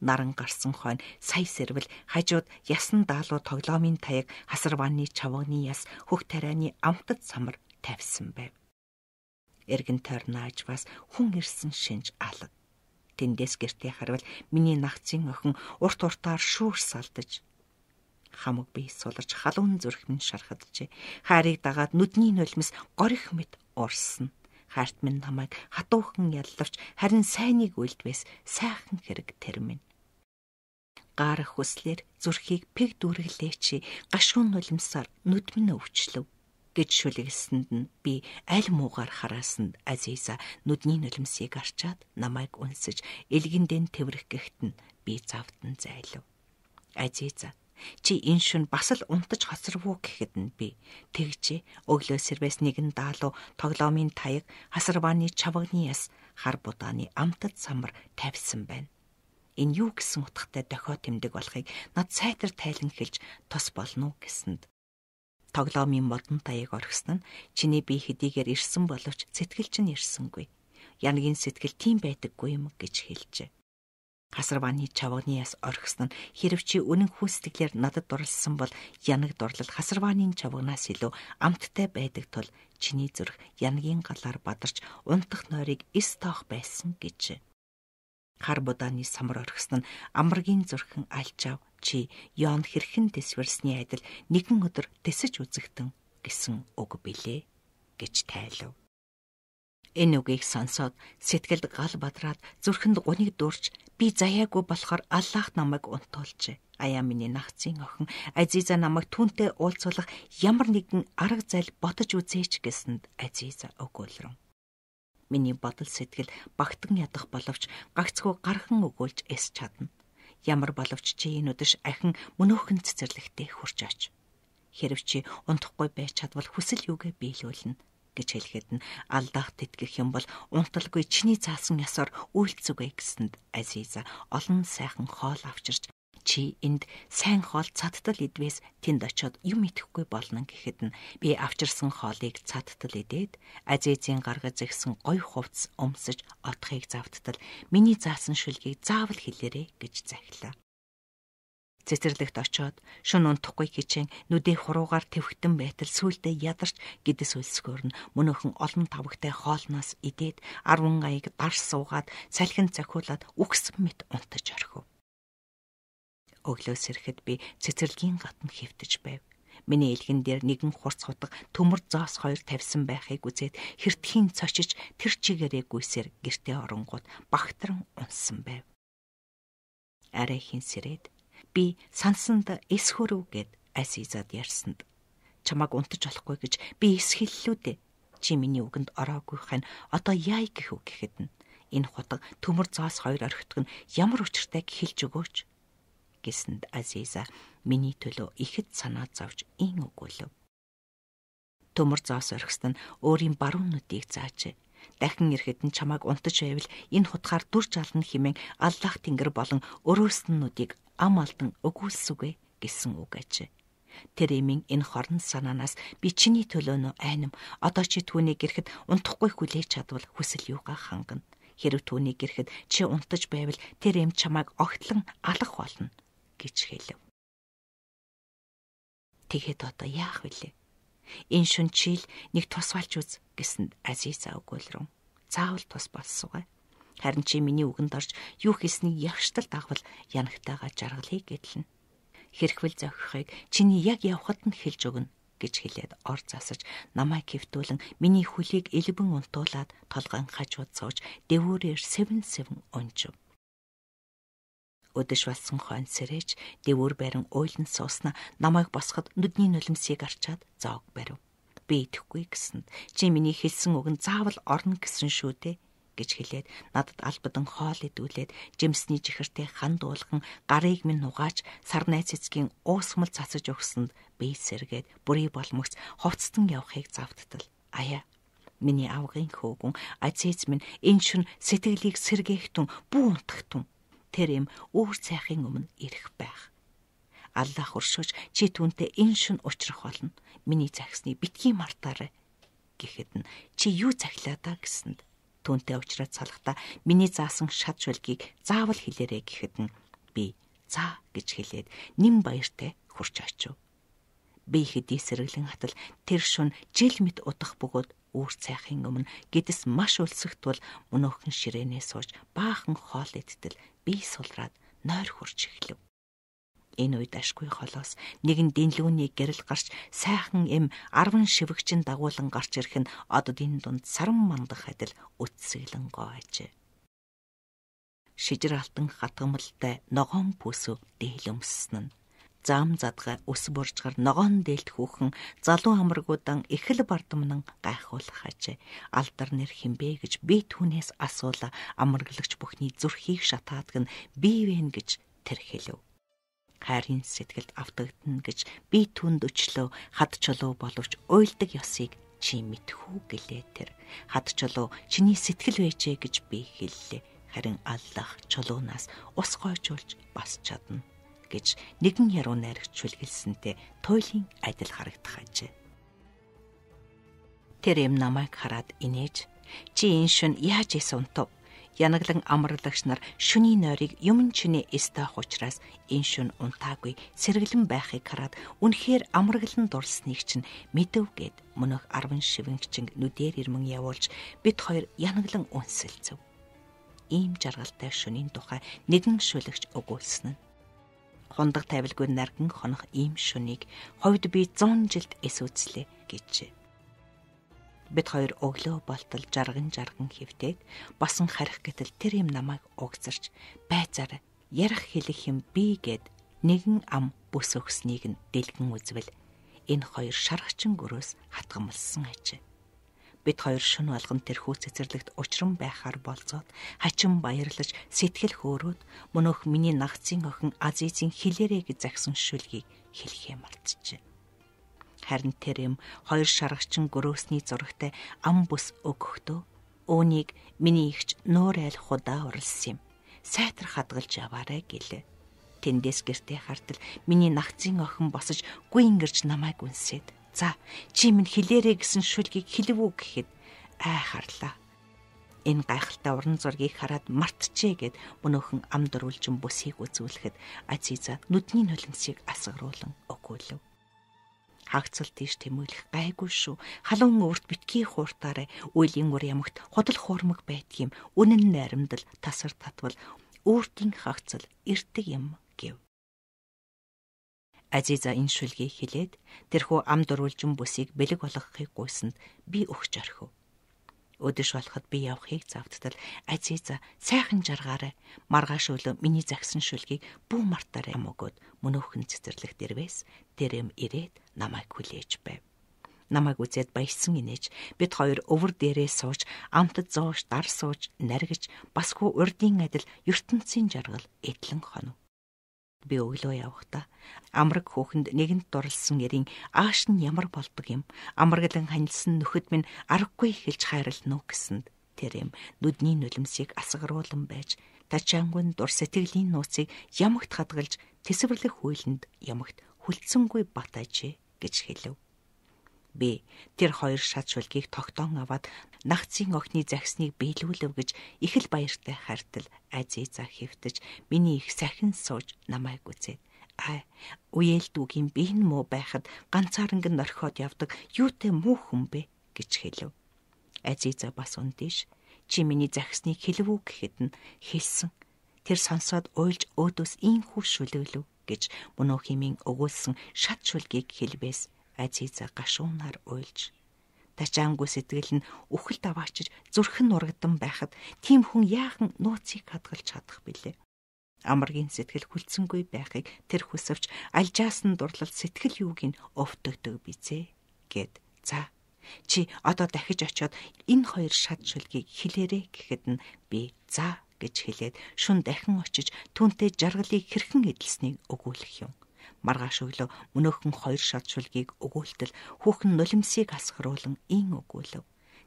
наран гарсан хойно сая сэрвэл хажууд ясан даалуу тоглоомын таяг хасар ванны чавгны яс хөх тарианы амтд самар тавьсан байв. Эргэн тойрнааж бас хүн ирсэн шинж алга. Тэндээс гэртээ харвал миний нагцын охин урт уртаар шүүрс салдаж хамаг би суларч халуун зүрх минь шархаджээ. Хайрыг дагаад нүдний нулимс горих мэт урсан. Харт минь намайг хатуухан яллавч харин сайныг үлдвэс сайхан хэрэг тэрмэн. Гарах хүслээр зүрхийг пэг дүүрэглээ чи гашуун нулимсаар нүд минь өвчлөв гэж шүлэглсэнд нь би аль муугаар хараасанд Азиза нүдний нулимсыг арчаад намайг үнсэж элгэндэн тэрвэх гэхт нь би завдан зайлав. Азиза чи энэ шүн бас л унтаж хоцорвуу гэхэд нь би тэгжээ өглөө сэрвэс нэгэн даалуу тоглоомын таяг хасарвааны чавгны яс хар будааны амтд самар тавьсан байна энэ юу гэсэн утгатай дохио тэмдэг болохыг над сайтар тайлан хэлж тос болно гэсэнд. Тоглоомын модон таяг орхисон нь чиний бие хэдийгээр ирсэн боловч сэтгэл чинь ирсэнгүй. Янгийн сэтгэл тийм байдаггүй юм гэж хэлжээ. Хасарваны чавганы яс орхисон нь хэрв чи үнэн хүсдэглэр надад дурлсан бол янаг дурлал хасарваны чавганаас илүү амттай байдаг тул чиний зүрх янгийн галаар бадарч унтах нойрыг эс тоох байсан гэж хар будааны самар орхисон нь амрагийн зүрхэн альчаав чи ёон хэрхэн тэсвэрсний адил нэгэн өдөр тэсэж үзэгдэн гэсэн үг билээ гэж тайлав. Энэ үгийг сонсоод сэтгэлд гал бадраад зүрхэнд гуниг дурч би заяагүй болохоор Аллах намайг унтуулжээ. Аяа миний нахцын охин Азиза намайг түнтэй уулзуулах ямар нэгэн арга зал ботож үзээч гэсэнд Азиза өгүүлрэн. Миний бодол сэтгэл багтан ядах боловч гагцгүй гархан өгүүлж эс чадна. Ямар боловч чи энэ үдэш ахин мөнөөхөн цэцэрлэгтээ хурж оч. Хэрв чи унтахгүй байж чадвал хүсэл юугээ биелүүлнэ гэж хэлэхэд нь алдаах тэтгэх юм бол унталгүй чиний заасан ясаар үйлцүгэ гэсэнд Азиза олон сайхан хоол авчирч чи энд сайн хоол цаттал идвэс тэнд очиод юм идэхгүй болно гэхэд нь би авчирсан хоолыг цаттал идээд Азизийн гаргаж ирсэн гой хувцс өмсөж отхыг завттал миний заасан шүлгийг заавал хэлээрэй гэж захилаа. Цэцэрлэгт очиод шун унтахгүй хичээн нүдээ хуруугаар твхтэн байтал сүулдэ ядарч гидс өлсгөр нь мөн өхөн олон тавгтай хоолноос идээд 10 аяг дарс суугаад салхинд цахиулаад үхсэн мэт унтаж орхив. Өглөөс ирэхэд би цэцэрлэгийн гатна хөвтөж байв. Миний илгэн дээр нэгэн хурц хутга төмөр зоос хоёр тавьсан байхыг үзээд хертхийн цочиж тэр чигээрээ гүйсээр гертэ оронгууд багтран унсан байв. Арай хин сэрээд би сансанд эс хөрөв гэд Асизад ярьсанд чамаг унтаж болохгүй гэж би эс хэллүү дээ. Чи миний үгэнд ороогүй хань одоо яа гэх үг гэхэд нь энэ хутга төмөр зоос хоёр орхитг нь ямар өчртэйг хэлж өгөөч гэсэнд Азиза миний төлөө ихэд санаа зовж ин өгүүлв. Төмөр заос орхисон нь өөрийн баруун нүдийг заажээ. Дахин ирэхэд нь чамайг унтаж байвал энэ хутгаар дүрж ална хэмээн Аллах Тэнгэр болон өрөөснүүдийг ам алдан өгүүлсүгэ гэсэн үг ажээ. Тэр эмийн энэ хорн санаанаас би чиний төлөөнөө айнам. Одоо чи түүнийг гэрэхэд унтахгүй хүлээж чадвал хүсэл юугаа хангана. Хэрв түүнийг гэрэхэд чи унтаж байвал тэр эм чамайг огтлон алах болно гэж хэлв. Тэгэхэд одоо яах вүлээ? Энэ шүнчийл нэг тусвалж үз гэсэнд Азиза өгүүлрэн. Заавал тус болсугай. Харин чи миний үгэнд орж юу хийснийг ягштал дагвал янагтайгаа жаргалыг гэдлэн. Хэрхвэл зохихыг чиний яг явхад нь хэлж өгнө гэж хэлээд ор засаж намайг хөвтүүлэн миний хөлийг элбэн унтуулад толгойн хажууд сууж дэвүүрээр сэвэн сэвэн унжив. Өдөш болсон хон сэрэж дэвүр барин уйлан сууснаа намайг босгоход нүдний нулимсыг арчаад зоог барив. Би идэхгүй гэсэн. Чи миний хэлсэн үг нь заавал орно гэсэн шүү дээ гэж хэлээд надад албадан хоол идүүлээд жимсний жихэртэй хан дуулхан гарыг минь нугаач сар найц эцгийн уусмал цацаж өгсөнд би сэргээд бүрий болмөгц хувцтан явахыг завдтал аяа миний авгын хөөгөн азиз минь энэ шин сэтгэлийг сэргээхтэн бүү унтахтун тэр им үүр цайхын өмнө ирэх байх. Аллаа хуршууч чи түүнтэй энэ шин учрах болно. Миний захисны битгий мартаарай гэхэд нь чи юу цахилаадаа гэсэнд түүнтэй уулзраад салахдаа миний заасан шат шүлгийг заавал хэлээрэй гэхэд нь би цаа гэж хэлээд нэм баяртай хурж очив. Би хэд эсрэглэн хатал тэр шун жил мэд удах бөгөөд үүр цайхын өмнө гидс маш өлсөгтвөл мөнөөхөн ширээнээ сууж баахан хоол идтэл бие сулраад нойр хурж эхлэв. Энэ үед ашгүй холоос нэгэн дэнлүүний гэрэл гарч сайхан эм 10 шивгчэн дагуулan гарч ирэх нь одод энэ дунд саран мандах адил үтсгэлэн гоожээ. Шижир алтан хатгамалтай ногоон пүсүү дээл өмссөн нь зам задгаа өс бүржгэр ногоон дээлт хүүхэн залуу амрагуудан ихэл бардамнан гайхуулах ажээ. Алдар нэр химбэ гэж би түүнээс асуула амраглагч бүхний зүрхийг шатаадг нь би вэ гэж тэр хэлв хайрын сэтгэлд автагдана гэж би түнд өчлөө хад чулуу боловч ойлдог ёсыг чи мэдхүү гэлээ тэр хад чулуу чиний сэтгэл байжээ гэж би хэллээ харин аллах чулуунаас ус гойжуулж бас чадна гэж нэгэн яруу найрагч шүлгэлсэнтэй туйлын адил харагдах ажээ. Тэр юм намайг хараад инээж чи энэ шүн яаж исэн тов? Янаглан амрлагч нар шүний нойрыг юмн чиний эстэх учраас энэ шүн унтаагүй сэргэлэн байхыг хараад үнэхээр амраглан дурсныг чинь мэдв гэд мөнөх 10 шивэнгчин нүдээр ирмэн явуулж бит хоёр янаглан үнсэлцв ийм жаргалтай шөнийн тухай нэгэн шүлэгч өгүүлсэн нь хундаг тавилгүй наргин хонох ийм шүнийг ховд би 100 жилд эсүүцлээ гэжээ. Бид хоёр өглөө болтол жарган жарган хөвтэйг босон харих гэтэл тэр юм намайг угзарч байцаар ярах хэлэх юм би гэд нэгэн ам бүс өгснийг нь дэлгэн үзвэл энэ хоёр шаргачин гөрөөс хатгамлсан ажээ бид хоёр шин болгон тэрхүү цэцэрлэгт учран байхаар болзоод хачин баярлаж сэтгэл хөөрөөд мөнөөх миний нагцын охин Азизийн хилээрэг загсан шүлгийг хэлхээ мартжээ. Харин тэр юм хоёр шаргачин гөрөөсний зурагтай ам бүс өгөхдөө өөнийг миний ихч нуур айл худаа уралсан юм. Сайтар хадгалж аваарэ гэлээ. Тэндээс гэртээ хартал миний нагцын охин босож гүйнгэрж намайг үнсээд За чи минь хилээрэ гэсэн шүлгийг хэлв үү гэхэд ай харлаа. Энэ гайхалтай уран зургийг хараад мартжээ гэд мөнөөхөн ам дөрвөлжин бүсийг үзүүлэхэд Азиза нүдний нулимсыг асгаруулan өгүүлв. Хагцал тийш тэмүүлэх гайгүй шүү. Халуун өвөрт битгий хууртаарэ үеийн өр ямагт худал хуурмаг байдгийм үнэн найрамдал тасар татвал өөртний хагцал эртэг юм гэв. Азиза энэ шүлгийг хилээд тэрхүү ам дөрвөлжин бүсийг бэлэг болгохыг гуйсанд би өгч орхив. Өдөш болоход би явахыг завдтал Азиза сайхан жаргаарай. Маргааш өглөө миний загсан шүлгийг бүх мартаарай мөгөөд мөнөөхөн цэцэрлэг дэрвэс тэрэм ирээд намайг хүлээж байв. Намайг үзээд баясан инээж бид хоёр өвөр дээрээ сууж амтд зоош дар сууж наргиж бас хүү урдын адил ертөнцийн жаргал эдлэн хонов би өглөө явахдаа амраг хөөхөнд нэгэнт дурлсан нэрийн ааш нь ямар болдог юм амраглан ханилсан нөхөд минь аргагүй хэлж хайрлана уу гэсэнд тэр юм нүдний нулимсыг асгаруулan байж тачаангүн дур сэтгэлийн нууцыг ямагт хадгалж тэсвэрлэх хуйланд ямагт хүлцэнгүй батажээ гэж хэлв. Би тэр хоёр шат шүлгийг тогтоон аваад нагцын охины захисныг биелүүлэв гэж их л баяртай хартал Азиза хэвтэж миний их сахин сууж намайг үзээд аа уялдгүй би энэ муу байхад ганцаарнг нь орхиод явдаг юутэй муу хүн бэ гэж хэлв. Азиза бас үндэж чи миний захисныг хэлв үү гэхэд нь хэлсэн. Тэр сонсоод уйлж өөдөөс ийм хүү шүлэглэв гэж мөнөөхимийн өгүүлсэн шат шүлгийг хэлвээс Азиза гашуунаар уйлж тачаангүй сэтгэл нь үхэл даваачж зүрхэн нурагдан байхад тийм хүн яахан нууцыг хадгалж чадах билээ. Амаргийн сэтгэл хүлцэнгүй байхыг тэр хүсвч альжаасан дурлал сэтгэл юуг нь өвтөгдөг бизээ гэд за чи одоо дахиж очиод энэ хоёр шат шүлгийг хилээрэй гэхэд нь би за гэж хэлээд шүн дахин очиж түүнтэй жаргалыг хэрхэн эдэлснийг өгүүлэх юм. Маргааш өглөө мөнөөхөн хоёр шат шүлгийг өгүүлтэл хүүхэн нулимсийг асгаруулan ин өгүүлв.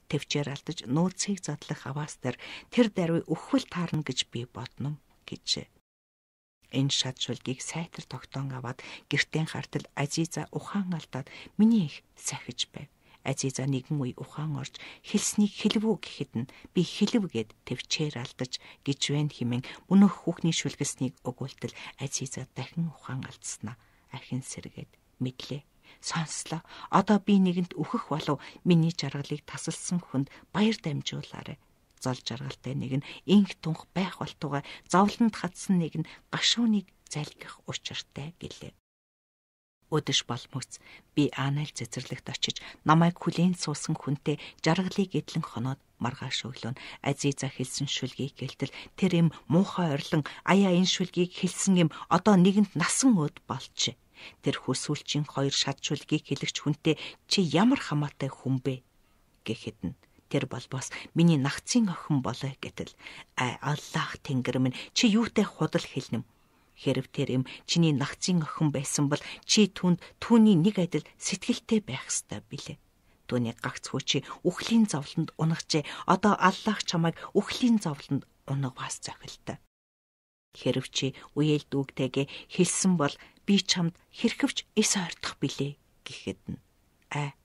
Тэвчээр алдаж нөөцийг задлах аваас дээр тэр даруй өхвөл таарна гэж би бодном гэжээ энэ шат шүлгийг сайтар тогтоон аваад гертэн хартал Азиза ухаан алдаад миний их сахиж байв. Азиза нэгэн үе ухаан орж хэлснийг хэлвүү гэхэд нь би хэлв гэд төвчээр алдаж гэж вэн химэн мөнөх хүүхний шүлгэснийг өгүүлтэл Азиза дахин ухаан алдснаа архин сэргээд мэдлээ сонслоо. Одоо би нэгэнт өөхөх болов миний жаргалыг тасалсан хүнд баяр дамжуулаарэ. Зол жаргалтай нэг нь инх тунх байх болтугай зовлонд хатсан нэг нь гашууныг залгих учиртай гэлээ өдөш болмөгц би Анайл цэцэрлэгт очиж намайг хүлээн суусан хүнтэй жаргалыг эдлэн хоноод маргааш өглөө Азиза хэлсэн шүлгийг гэлтэл тэр юм муухай орлон аяа энэ шүлгийг хэлсэн юм одоо нэгэнд насан өд болчих. Тэр хүсүүлчийн хоёр шат шүлгийг хэлэгч хүнтэй чи ямар хамаатай хүн бэ гэхэд нь тэр бол бас миний нагцын охин болоо гэтэл аа э, Аллах Тэнгэр минь чи юутай худал хэлнэм Хэрв тэр юм чиний нагцын охин байсан бол чи түнд түүний нэг адил сэтгэлтэй байх ёстой билээ. Түүний гагц хөөчи үхлийн зовлонд унагчээ. Одоо аллах чамайг үхлийн зовлонд унагаас зохилтой. Хэрв чи үеэл дүүгтэйгээ хэлсэн бол би чамд хэрхэвч эс ойртох билээ гэхэд нь. Аа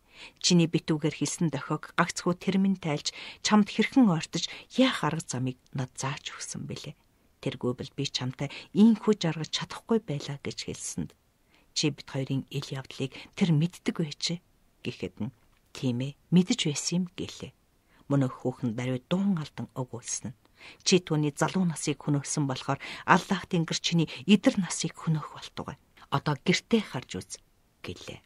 чиний битүүгээр хэлсэн дохиог гагцхүү тэрмэн тайлж чамд хэрхэн ойртож яах арга замыг над зааж өгсөн бэлээ. Тэргүй бол би чамтай ийхүү жаргаж чадахгүй байлаа гэж хэлсэнд чи бит хоёрын ил явдлыг тэр мэддэг байжээ гэхэд нь тийм ээ мэдэж байсан юм гэлээ. Мөнх хүүхэн бариу дуун алдан уг уулсан. Чи түүний залуу насыг хөнөөсөн болохоор Аллахтын гэр чиний идэр насыг хөнөөх болтугай. Одоо гэртээ харж үз гэлээ.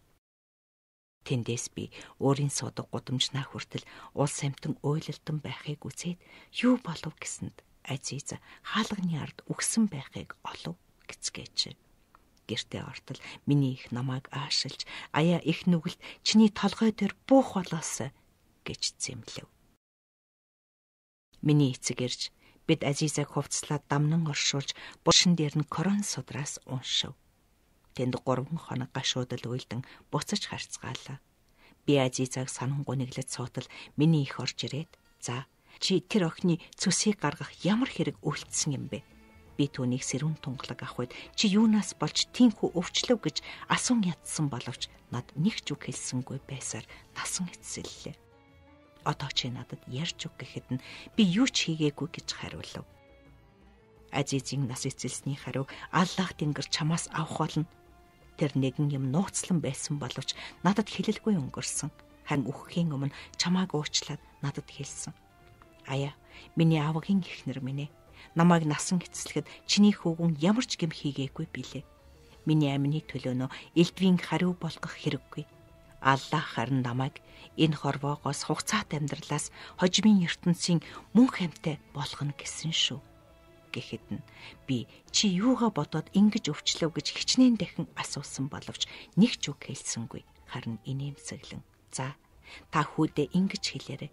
Тэндээс би өөрийн судаг гудамжнаа хүртэл улс амтан ойлолтон байхыг үзээд юу болов гэсэнд Азиз хаалганы ард үгсэн байхыг олов гисгээч. Гэртээ ортол миний их намайг аашилж аяа их нүгэлт чиний толгой дээр буух болоос гэж зэмлэв. Миний эцэг ирж бид Азизаг хувцлаад дамнан оршуулж булшин дээр нь корон судраас уншив. Тэнд 3 хоног гашуудал үйлдэн буцаж харцгаалаа. Би Азизаг санангуй нэглэж суутал миний их орж ирээд за Чи тэр охины цөсийг гаргах ямар хэрэг үйлдэлсэн юм бэ? Би түүнийг сэрүүн тунгалаг авах үед чи юунаас болж тийхүү өвчлөв гэж асуун ядсан боловч над нэг ч үг хэлсэнгүй байсаар насан эцэллээ. Одоо чи надад ярьж үг гэхэд нь би юу ч хийгээгүй гэж хариулав. Азизийн нас эцэлсний хариу Аллах тэнгэр чамаас авах болно. Тэр нэгэн юм нууцлан байсан боловч надад хэлэлгүй өнгөрсөн. Харин өгөхийн өмнө чамааг уучлаад надад хэлсэн. Аяа, миний аавгийн ихнэр минь ээ. Намайг насан эцэслэхэд чиний хүүгүн ямар ч гэм хийгээгүй билээ. Миний амины төлөөнөө элдвийн хариу болгох хэрэггүй. Аллах харин намайг энэ хорвоогоос хугацаат амьдралаас хожимын ертөнцийн мөн хамтай болгоно гэсэн шүү. Гэхэд нь би чи юугаа бодоод ингэж өвчлөв гэж хичнээн дахин асуусан боловч нэг ч үг хэлсэнгүй. Харин инээмсэглэн. За та хүүдээ ингэж хэлээрэй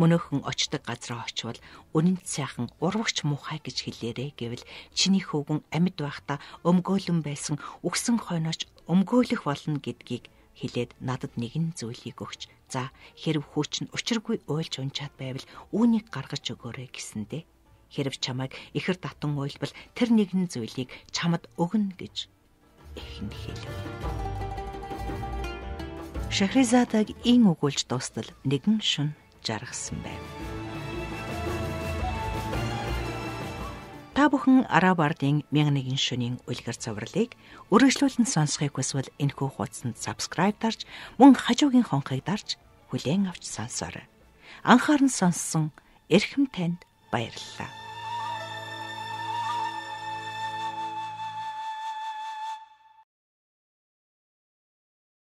мөнөөхөн очдог газраа очивол үнэнт сайхан урвагч мухай гэж хэлээрэ гэвэл чиний хөвгөн амьд байхдаа өмгөөлөн байсан үгсэн хойноч өмгөөлөх болно гэдгийг хэлээд надад нэгэн зүйлийг өгч за хэрв хүүч нь учиргүй ойлж унчаад байвал үүнийг гаргаж өгөөрэй гэсэндэ хэрв чамайг ихэр татан ойлбол тэр нэгэн зүйлийг чамд өгнө гэж ихэн хэлв. Шахризадаг ин өгүүлж дуустал нэгэн шин жаргасан байв. Та бүхэн Араб ардын 1001 шөнийн үлгэр цувралыг үргэлжлүүлэн сонсохыг хүсвэл энэхүү хуудсанд subscribe дарж мөн хажуугийн хонхыг дарж хүлээн авч сонсоорой. Анхааран сонссон эрхэм танд баярлалаа.